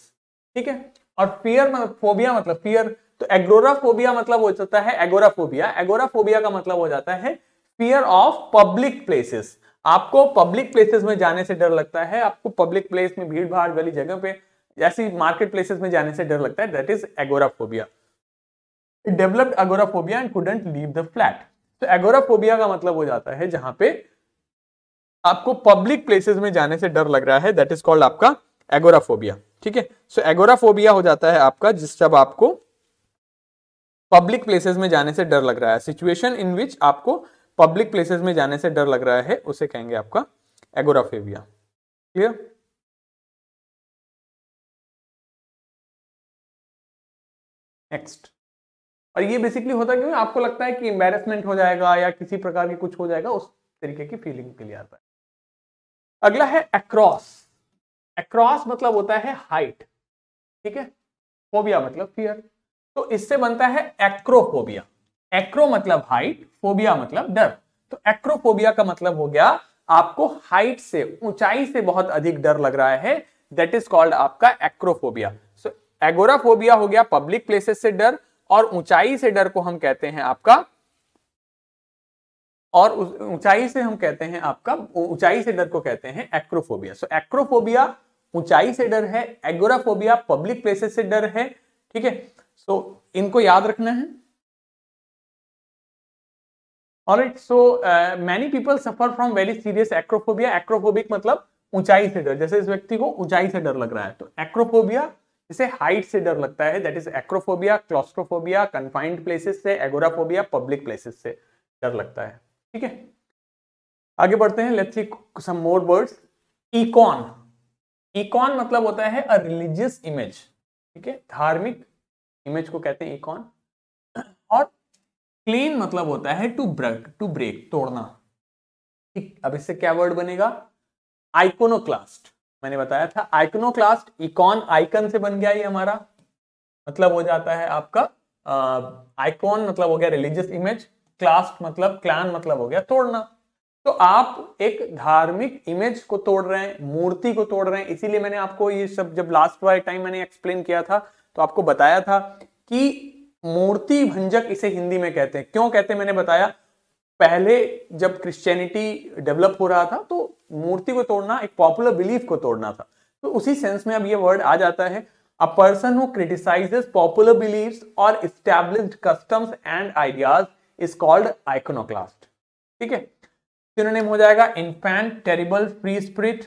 ठीक है और फियर मतलब फोबिया मतलब फियर तो एग्रोरा फोबिया मतलब हो जाता है एगोरा फोबिया एगोरा फोबिया का मतलब हो जाता है फियर ऑफ पब्लिक प्लेसेस आपको पब्लिक प्लेसेस में जाने से डर लगता है आपको पब्लिक प्लेस में भीड़ भाड़ वाली जगह पे ऐसी मार्केट प्लेसेस में जाने से डर लगता है that is agoraphobia developed agoraphobia and couldn't leave the flat तो एगोराफोबिया का मतलब हो जाता है जहां पे आपको पब्लिक प्लेसेस में जाने से डर लग रहा है दैट इज कॉल्ड आपका एगोराफोबिया ठीक है सो एगोराफोबिया हो जाता है आपका जिस जब आपको पब्लिक प्लेसेस में जाने से डर लग रहा है सिचुएशन इन विच आपको पब्लिक प्लेसेस में जाने से डर लग रहा है उसे कहेंगे आपका एगोराफोबिया क्लियर नेक्स्ट और ये बेसिकली होता है क्योंकि आपको लगता है कि एम्बेरसमेंट हो जाएगा या किसी प्रकार की कुछ हो जाएगा उस तरीके की फीलिंग के लिए आता है अगला है अक्रॉस अक्रॉस मतलब होता है हाइट ठीक है फोबिया मतलब फियर तो इससे बनता है एक्रोफोबिया एक्रो मतलब हाइट फोबिया मतलब डर तो एक्रोफोबिया का मतलब हो गया आपको हाइट से ऊंचाई से बहुत अधिक डर लग रहा है दैट इज कॉल्ड आपका एक्रोफोबिया एगोराफोबिया हो गया पब्लिक प्लेसेस से डर और ऊंचाई से डर को हम कहते हैं आपका और ऊंचाई से हम कहते हैं आपका ऊंचाई से डर को कहते हैं एक्रोफोबिया सो एक्रोफोबिया ऊंचाई से डर है एगोराफोबिया पब्लिक प्लेसेस से डर है ठीक है सो इनको याद रखना है it so many people suffer from very serious acrophobia acrophobic मतलब ऊंचाई से डर जैसे इस व्यक्ति को ऊंचाई से डर लग रहा है तो एक्रोफोबिया इसे हाइट से डर लगता है that is acrophobia claustrophobia confined places से एगोराफोबिया पब्लिक प्लेसेस से डर लगता है ठीक है आगे बढ़ते हैं let's see some more words icon icon मतलब होता है अ रिलीजियस इमेज ठीक है धार्मिक इमेज को कहते हैं इकॉन और क्लीन मतलब होता है टू ब्रेक टू ब्रेक तोड़ना ठीक अब इससे क्या वर्ड बनेगा आइकोनोक्लास्ट मैंने बताया था आइकनोक्लास्ट इकॉन आइकन से बन गया ये हमारा मतलब हो जाता है आपका आइकॉन मतलब हो गया रिलीजियस इमेज क्लास्ट मतलब क्लान मतलब हो गया तोड़ना तो आप एक धार्मिक इमेज को तोड़ रहे हैं मूर्ति को तोड़ रहे हैं इसीलिए मैंने आपको ये सब जब लास्ट वाले टाइम मैंने एक्सप्लेन किया था तो आपको बताया था कि मूर्ति भंजक इसे हिंदी में कहते हैं क्यों कहते हैं मैंने बताया पहले जब क्रिश्चियनिटी डेवलप हो रहा था तो मूर्ति को तोड़ना एक पॉपुलर बिलीफ को तोड़ना था तो उसी सेंस में अब ये वर्ड आ जाता है a person who criticizes popular believes और established customs and ideas is called iconoclast ठीक है सिनोनिम हो जाएगा enfant terrible free spirit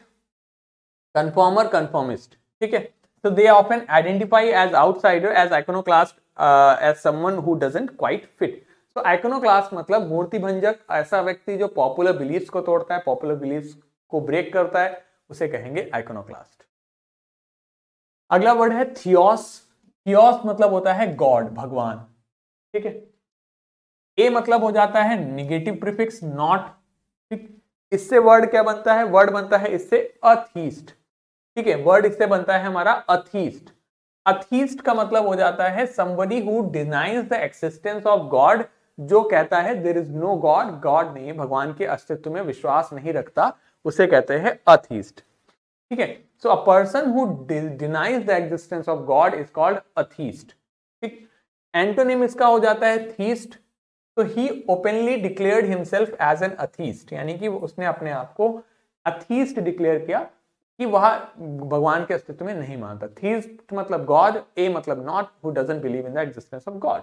conformer conformist ठीक है सो दे often identify as outsider as iconoclast uh, as someone who doesn't quite fit so iconoclast मतलब मूर्ति भंजक ऐसा व्यक्ति जो पॉपुलर बिलीव्स को तोड़ता है पॉपुलर बिलीव्स को ब्रेक करता है उसे कहेंगे आइकोनोक्लास्ट अगला वर्ड है थियोस थियोस मतलब होता है गॉड भगवान ठीक है ए मतलब हो जाता है निगेटिव प्रिफिक्स नॉट ठीक इससे वर्ड क्या बनता है वर्ड बनता है इससे अथीस्ट ठीक है वर्ड इससे बनता है हमारा अथीस्ट अथीस्ट का मतलब हो जाता है somebody who denies the existence of God जो कहता है there is no God God नहीं भगवान के अस्तित्व में विश्वास नहीं रखता उसे कहते हैं अथीस्ट ठीक है so a person who denies the existence of God is called atheist ठीक एंटोनिम इसका हो जाता है थीस्ट तो he openly declared himself as an atheist यानी कि उसने अपने आप को अथीस्ट डिक्लेयर किया कि वह भगवान के अस्तित्व में नहीं मानता थीस्ट मतलब गॉड ए मतलब not who doesn't believe in the existence of God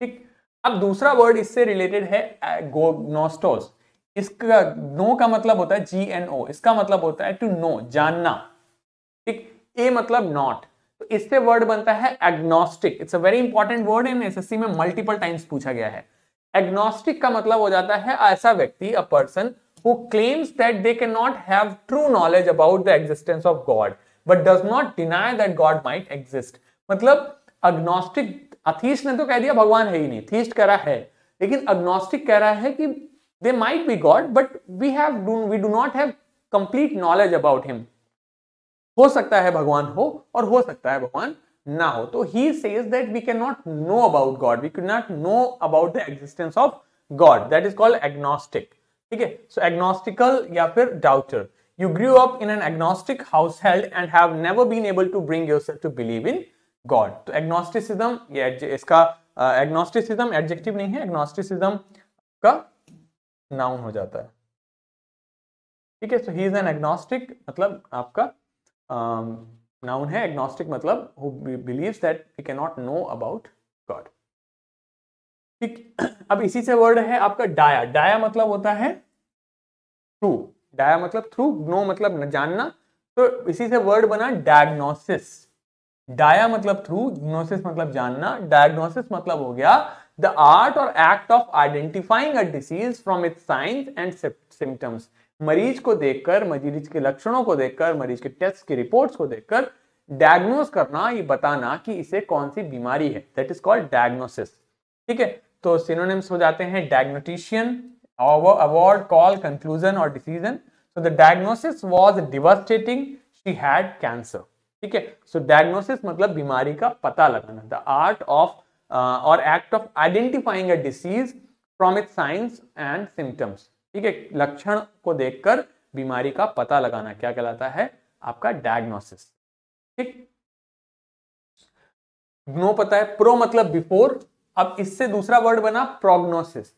ठीक अब दूसरा वर्ड इससे रिलेटेड है गोग्नोस्टोस इसका नो का मतलब होता है जी एन ओ इसका मतलब होता है टू नो जानना ठीक ए मतलब नॉट तो इससे वर्ड बनता है agnostic it's a very important word in SSC में मल्टीपल टाइम्स पूछा गया है एग्नोस्टिक का मतलब हो जाता है ऐसा व्यक्ति a person claims that they can not have true knowledge about the existence of God but does not deny that God might exist मतलब अग्नोस्टिक अथीस्ट ने तो कह दिया भगवान है ही नहीं थीस्ट कह रहा है लेकिन अग्नोस्टिक कह रहा है कि they might be god but we have do, we do not have complete knowledge about him ho sakta hai bhagwan ho aur ho sakta hai bhagwan na ho so he says that we cannot know about god we could not know about the existence of god that is called agnostic theek hai so agnostical ya fir doubter you grew up in an agnostic household and have never been able to bring yourself to believe in God. तो agnosticism ये iska uh, agnosticism adjective nahi hai agnosticism ka noun हो जाता है ठीक है so he is an agnostic मतलब आपका noun um, है एग्नोस्टिक मतलब who believes that we can not know about God ठीक अब इसी से वर्ड है आपका डाया डाया मतलब होता है थ्रू डाया मतलब थ्रू नो मतलब जानना तो इसी से वर्ड बना डायग्नोसिस डाया मतलब थ्रू ग्नोसिस मतलब जानना डायग्नोसिस मतलब हो गया द आर्ट और act of identifying a disease from its science and symptoms मरीज को देखकर मरीज के लक्षणों को देखकर मरीज के टेस्ट की रिपोर्ट्स को देखकर डायग्नोस करना ये बताना कि इसे कौन सी बीमारी है दैट इज कॉल्ड डायग्नोसिस ठीक है तो सिनोनिम्स हो जाते हैं डायग्नोटिशियन अवार्ड कॉल कंक्लूजन और decision so the diagnosis was devastating she had cancer ठीक है सो डायग्नोसिस मतलब बीमारी का पता लगाना द आर्ट ऑफ और act of identifying a disease from it science and symptoms ठीक है लक्षण को देखकर बीमारी का पता लगाना क्या कहलाता है आपका डायग्नोसिस ठीक नो पता है प्रो मतलब बिफोर अब इससे दूसरा वर्ड बना प्रोग्नोसिस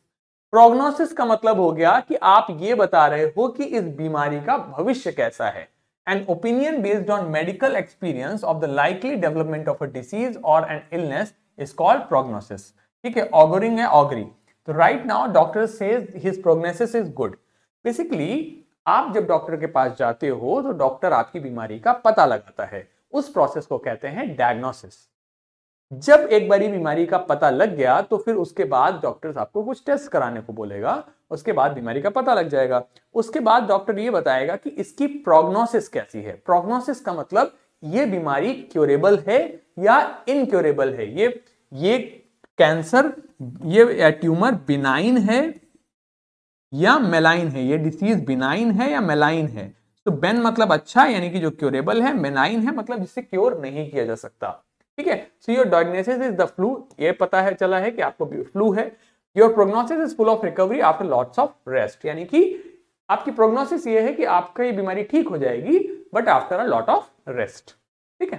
प्रोग्नोसिस का मतलब हो गया कि आप ये बता रहे हो कि इस बीमारी का भविष्य कैसा है An opinion based on medical experience of the likely development of a disease और an illness is called prognosis ठीक है ऑगरिंग है ऑगरी तो right now doctor says his prognosis is good basically आप जब डॉक्टर के पास जाते हो तो डॉक्टर आपकी बीमारी का पता लगाता है उस प्रोसेस को कहते हैं डायग्नोसिस जब एक बारी बीमारी का पता लग गया तो फिर उसके बाद डॉक्टर आपको कुछ टेस्ट कराने को बोलेगा उसके बाद बीमारी का पता लग जाएगा उसके बाद डॉक्टर ये बताएगा कि इसकी प्रोग्नोसिस कैसी है प्रोग्नोसिस का मतलब ये बीमारी क्योरेबल है या इनक्योरेबल है ये ये कैंसर ये ट्यूमर बिनाइन है या मेलाइन है ये डिसीज बिनाइन है या मेलाइन है तो बेन मतलब अच्छा यानी कि जो क्योरेबल है मेनाइन है मतलब जिससे क्योर नहीं किया जा सकता ठीक है so your diagnosis is the flu ये पता है चला है कि आपको फ्लू है your prognosis is full of recovery after lots of rest यानी कि आपकी प्रोग्नोसिस ये है कि आपका ये बीमारी ठीक हो जाएगी but after a lot of rest ठीक है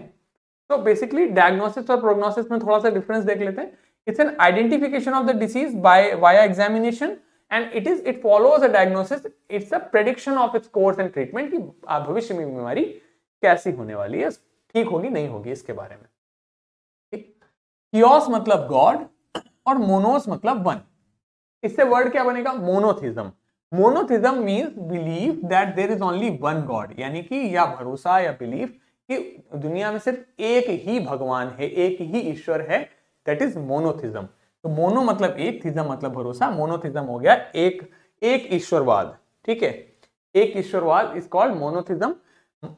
तो बेसिकली डायग्नोसिस और प्रोग्नोसिस में थोड़ा सा डिफरेंस देख लेते हैं it's an identification of the disease by via examination and it is it follows a diagnosis it's a prediction of its course and treatment की भविष्य में बीमारी कैसी होने वाली है ठीक होगी नहीं होगी इसके बारे में मतलब गॉड और मोनोस मतलब वन इससे वर्ड क्या बनेगा monotheism monotheism means believe that there is only one God यानी कि या भरोसा या बिलीव कि दुनिया में सिर्फ एक ही भगवान है एक ही ईश्वर है दैट इज मोनोथिज्म तो मोनो मतलब एक थिज्म मतलब भरोसा मोनोथिज्म हो गया एक एक ईश्वरवाद ठीक है एक ईश्वरवाद is called monotheism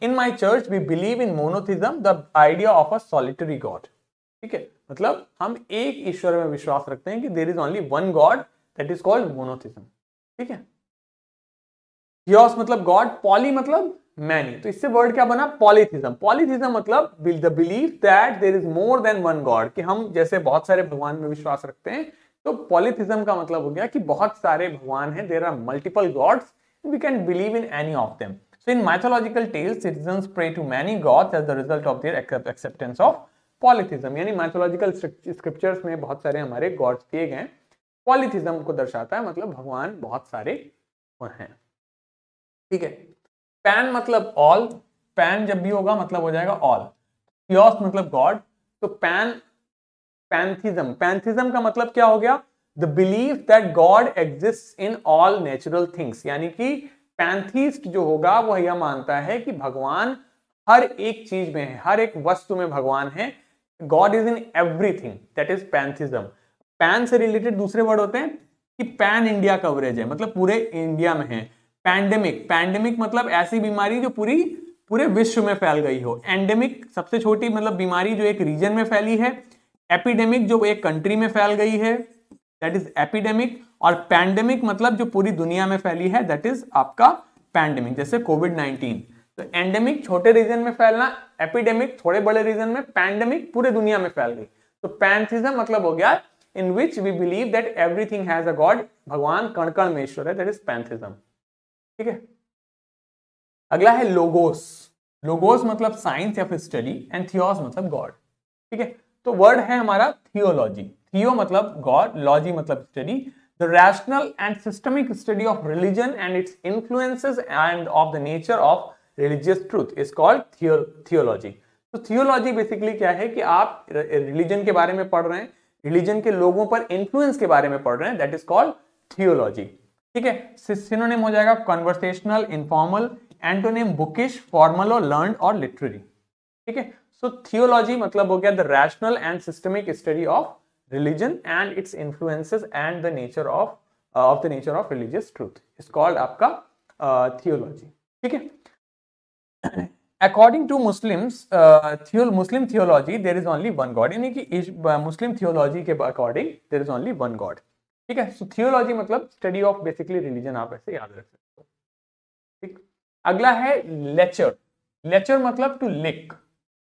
in my church we believe in monotheism the idea of a solitary God ठीक है मतलब हम एक ईश्वर में विश्वास रखते हैं कि there is only one God that is called monotheism ठीक है थियोस मतलब गॉड पॉली मतलब मैनी तो इससे वर्ड क्या बना पॉलीथिज्म पॉलीथिज्म मतलब the believe that there is more than one God कि हम जैसे बहुत सारे भगवान में विश्वास रखते हैं तो पॉलीथिज्म का मतलब हो गया कि बहुत सारे भगवान हैं there are multiple gods we can believe in any of them so in mythological tales citizen pray to many gods as the result of their acceptance of polytheism यानी माइथोलॉजिकल स्क्रिप्चर्स में बहुत सारे हमारे गॉड्स दिए गए पॉलीथिज्म को दर्शाता है मतलब भगवान बहुत सारे हैं ठीक है पैन मतलब ऑल पैन जब भी होगा मतलब हो जाएगा ऑल थियोस मतलब गॉड तो पैन पैंथिज्म पैंथिज्म का मतलब क्या हो गया the believe that God exist in all natural things यानी कि पैंथिस्ट जो होगा वह यह मानता है कि भगवान हर एक चीज में है हर एक वस्तु में भगवान है God is in everything that is pantheism pan से रिलेटेड दूसरे वर्ड होते हैं कि पैन इंडिया कवरेज है मतलब पूरे इंडिया में है पैंडेमिक पैंडेमिक मतलब ऐसी बीमारी जो पूरी पूरे विश्व में फैल गई हो एंडेमिक सबसे छोटी मतलब बीमारी जो एक रीजन में फैली है एपिडेमिक जो एक कंट्री में फैल गई है दैट इज एपिडेमिक और पैंडेमिक मतलब जो पूरी दुनिया में फैली है दैट इज आपका पैंडेमिक जैसे कोविड नाइनटीन तो एंडेमिक छोटे रीजन में फैलना एपिडेमिक थोड़े बड़े रीजन में पैंडेमिक पूरे दुनिया में फैल गई तो पैंथिज्म मतलब हो गया in which we believe that everything has a God भगवान कणकण में ईश्वर है दैट इज पैंथिज्म ठीक है अगला है लोगोस लोगोस मतलब साइंस या फिर स्टडी एंड थियोस मतलब गॉड ठीक है तो वर्ड है हमारा थियोलॉजी थियो मतलब गॉड लॉजी मतलब study the rational and systemic study of religion and its influences and of the nature of religious truth is called theology तो थियोलॉजी बेसिकली क्या है कि आप रिलीजन के बारे में पढ़ रहे हैं रिलीजन के लोगों पर इन्फ्लुएंस के बारे में पढ़ रहे हैं दैट इज कॉल्ड थियोलॉजी ठीक है सिनोनिम हो जाएगा conversational informal antonym bookish formal और लर्न और लिटरेरी ठीक है सो थियोलॉजी मतलब हो गया the rational and systemic study of religion and its influence and the nature of of the nature of religious truth is called आपका theology uh, ठीक है according to Muslim Muslim theology there is only one God यानी कि Muslim theology uh, के according there is only one God ठीक है so theology मतलब study of basically religion आप ऐसे याद रख सकते हो ठीक अगला है लेचर लेचर मतलब टू लिक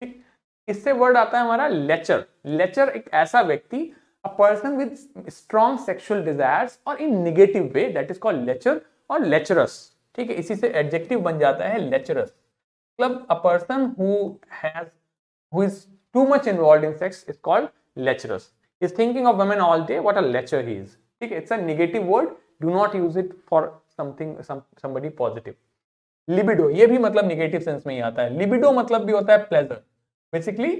ठीक इससे वर्ड आता है हमारा लेचर लेचर एक ऐसा व्यक्ति a person with strong sexual desires और in negative way that is called lecher और लेचरस ठीक है इसी से एडजेक्टिव बन जाता है लेचरस मतलब a person who has who is too much involve in sex is called lecherous is thinking of women all day what a lecher he is ठीक है it's a negative word do not use it for something somebody positive libido ये भी मतलब negative sense में ही आता है libido मतलब भी होता है pleasure basically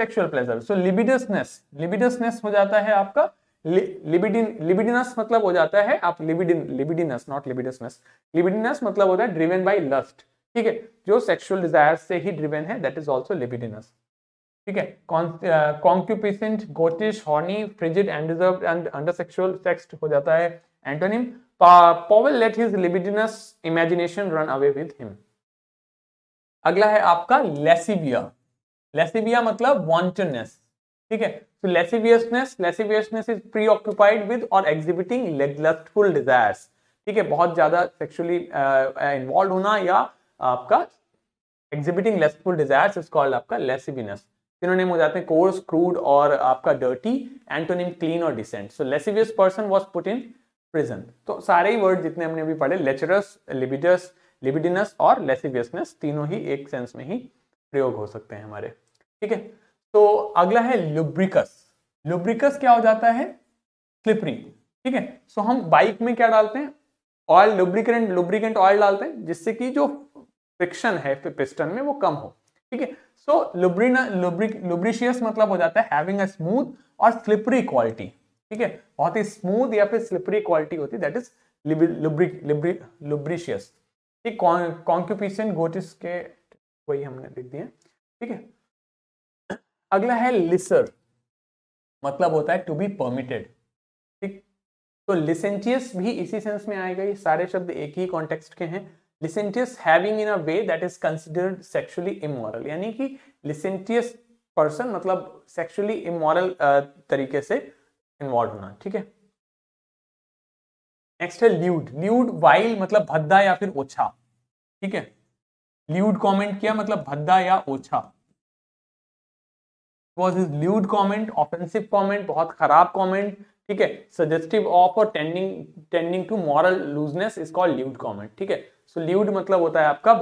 sexual pleasure so libidinousness libidinousness हो जाता है आपका लिबिडिन लिबिडिनस मतलब हो जाता है आप लिबिडिन लिबिडिनस नॉट लिबिडसनेस लिबिडिनस मतलब होता है ड्रिवेन बाय लस्ट ठीक है जो सेक्सुअल डिजायर से ही ड्रिवेन है दैट इज ऑल्सो लिबिडिनस ठीक है कॉन्क्यूपिसेंट गोटिश हॉर्नी फ्रिजिड एंडिजर्व एंड अंडर सेक्सुअल टेक्स्ट हो जाता है antonym Powell let his libidinous imagination run away with him अगला है आपका लेसिबिया लेसिबिया मतलब वॉन्टनेस ठीक है तो lasciviousness lasciviousness is preoccupied with or exhibiting lustful desires ठीक है बहुत ज्यादा सेक्सुअली इन्वॉल्व होना या आपका exhibiting lustful desires is called आपका लेसिबिनेस इन्होंने हो जाते हैं कोर्स क्रूड और आपका डर्टी एंटोनिम क्लीन और decent so lascivious person was put in prison तो सारे ही वर्ड जितने हमने अभी पढ़े लेचरस लिबिडस लिबिडिनस और लेसिवियसनेस तीनों ही एक सेंस में ही प्रयोग हो सकते हैं हमारे ठीक है तो अगला है लुब्रिकस लुब्रिकस क्या हो जाता है स्लिपरी ठीक है सो हम बाइक में क्या डालते हैं ऑयल लुब्रिकेंट लुब्रिकेंट ऑयल डालते हैं जिससे कि जो फ्रिक्शन है पिस्टन में वो कम हो ठीक है सो लुब्रीना लुब्रिशियस मतलब हो जाता है हैविंग अ स्मूथ और स्लिपरी क्वालिटी ठीक है बहुत ही स्मूथ या फिर स्लिपरी क्वालिटी होती है दैट इज लुब्रिशियस ठीक कॉन्क्यूपिशन गोटिस के वही हमने लिख दिए ठीक है अगला है लिसर मतलब होता है टू बी परमिटेड ठीक तो लिसेंटियस भी इसी सेंस में आएगा ये सारे शब्द एक ही कॉन्टेक्स्ट के हैं licentious having in a way that is considered sexually immoral यानी कि लिसेंटियस पर्सन मतलब सेक्शुअली इमोरल तरीके से इन्वॉल्व होना ठीक है नेक्स्ट है ल्यूड ल्यूड वाइल मतलब भद्दा या फिर ओछा ठीक है ल्यूड कमेंट किया मतलब भद्दा या ओछा was is lewd comment offensive comment बहुत खराब कमेंट ठीक है suggestive of or tending tending to moral looseness is called lewd comment ठीक है सो ल्यूड मतलब होता है आपका